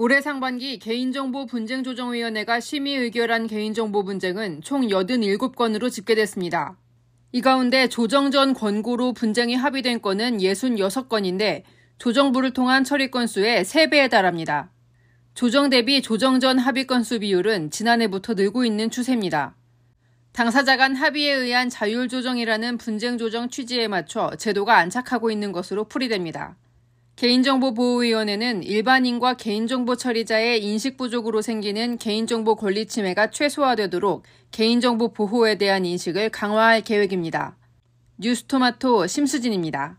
올해 상반기 개인정보 분쟁조정위원회가 심의 의결한 개인정보 분쟁은 총 87건으로 집계됐습니다. 이 가운데 조정 전 권고로 분쟁이 합의된 건은 66건인데 조정부를 통한 처리 건수의 3배에 달합니다. 조정 대비 조정 전 합의 건수 비율은 지난해부터 늘고 있는 추세입니다. 당사자 간 합의에 의한 자율조정이라는 분쟁조정 취지에 맞춰 제도가 안착하고 있는 것으로 풀이됩니다. 개인정보보호위원회는 일반인과 개인정보 처리자의 인식 부족으로 생기는 개인정보 권리 침해가 최소화되도록 개인정보 보호에 대한 인식을 강화할 계획입니다. 뉴스토마토 심수진입니다.